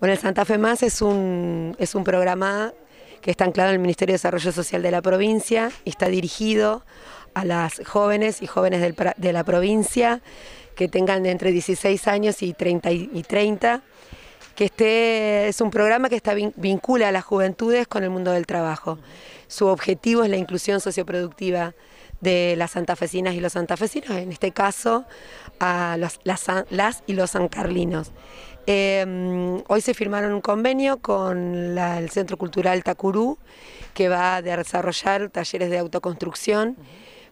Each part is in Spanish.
Bueno, el Santa Fe Más es un, es un programa que está anclado en el Ministerio de Desarrollo Social de la provincia y está dirigido a las jóvenes y jóvenes de la provincia que tengan de entre 16 años y 30, y 30 que este es un programa que está vincula a las juventudes con el mundo del trabajo. Su objetivo es la inclusión socioproductiva de las santafesinas y los santafesinos, en este caso a las, y los sancarlinos. Em, hoy se firmaron un convenio con el Centro Cultural Tacurú, que va a desarrollar talleres de autoconstrucción,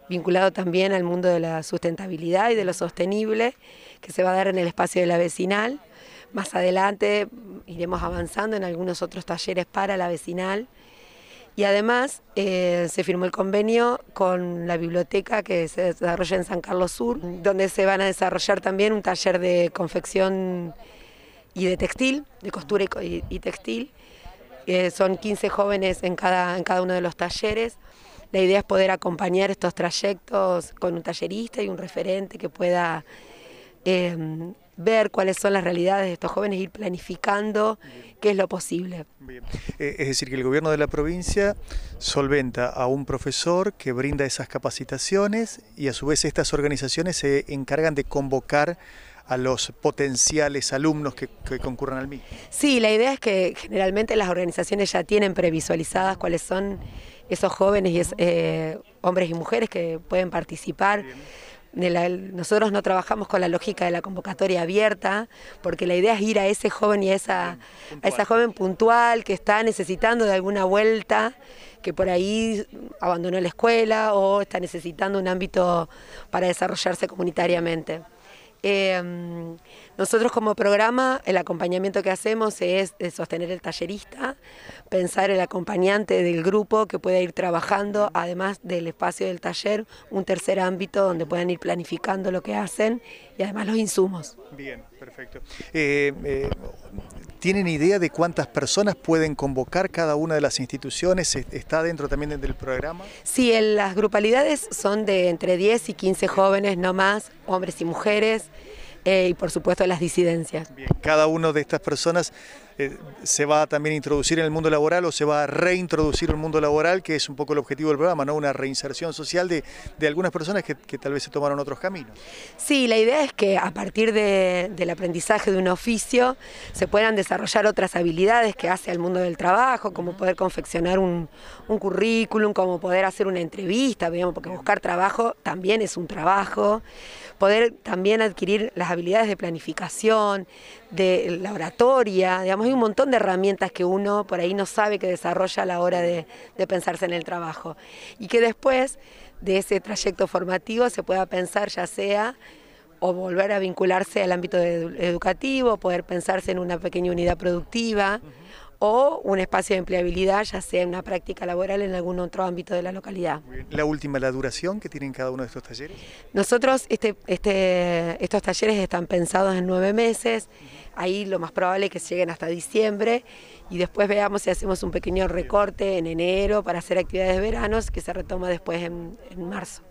vinculado también al mundo de la sustentabilidad y de lo sostenible, que se va a dar en el espacio de la vecinal. Más adelante mm, iremos avanzando en algunos otros talleres para la vecinal. Y además eh, se firmó el convenio con la biblioteca que se desarrolla en San Carlos Sur, donde se van a desarrollar también un taller de confección y de textil, de costura y, textil. Eh, son 15 jóvenes en cada, en cada uno de los talleres. La idea es poder acompañar estos trayectos con un tallerista y un referente que pueda eh, ver cuáles son las realidades de estos jóvenes, ir planificando qué es lo posible. Eh, es decir, que el gobierno de la provincia solventa a un profesor que brinda esas capacitaciones y a su vez estas organizaciones se encargan de convocar a los potenciales alumnos que, concurran al mismo. Sí, la idea es que generalmente las organizaciones ya tienen previsualizadas cuáles son esos jóvenes y eh, hombres y mujeres que pueden participar nosotros no trabajamos con la lógica de la convocatoria abierta, porque la idea es ir a ese joven y a esa, joven puntual que está necesitando de alguna vuelta, que por ahí abandonó la escuela o está necesitando un ámbito para desarrollarse comunitariamente. Eh, nosotros como programa, el acompañamiento que hacemos es, es sostener el tallerista, pensar el acompañante del grupo que pueda ir trabajando, además del espacio del taller, un tercer ámbito donde puedan ir planificando lo que hacen y además los insumos. Bien, perfecto. Eh, eh, ¿Tienen idea de cuántas personas pueden convocar cada una de las instituciones? ¿Está dentro también del programa? Sí, en las grupalidades son de entre 10 y 15 jóvenes, no más, hombres y mujeres, eh, y por supuesto las disidencias. Bien, cada una de estas personas eh, se va también introducir en el mundo laboral o se va a reintroducir en el mundo laboral, que es un poco el objetivo del programa, ¿no? Una reinserción social de, algunas personas que, tal vez se tomaron otros caminos. Sí, la idea es que a partir del aprendizaje de un oficio se puedan desarrollar otras habilidades que hace al mundo del trabajo, como poder confeccionar un, un currículum, como poder hacer una entrevista, digamos, porque buscar trabajo también es un trabajo, poder también adquirir las habilidades de planificación, de la oratoria, digamos, hay un montón de herramientas que uno por ahí no sabe que desarrolla a la hora de, pensarse en el trabajo. Y que después de ese trayecto formativo se pueda pensar ya sea o volver a vincularse al ámbito educativo, poder pensarse en una pequeña unidad productiva o un espacio de empleabilidad, ya sea una práctica laboral en algún otro ámbito de la localidad. La última, la duración que tienen cada uno de estos talleres. Nosotros, este, este, estos talleres están pensados en nueve meses, ahí lo más probable es que lleguen hasta diciembre y después veamos si hacemos un pequeño recorte en enero para hacer actividades de veranos que se retoma después en marzo.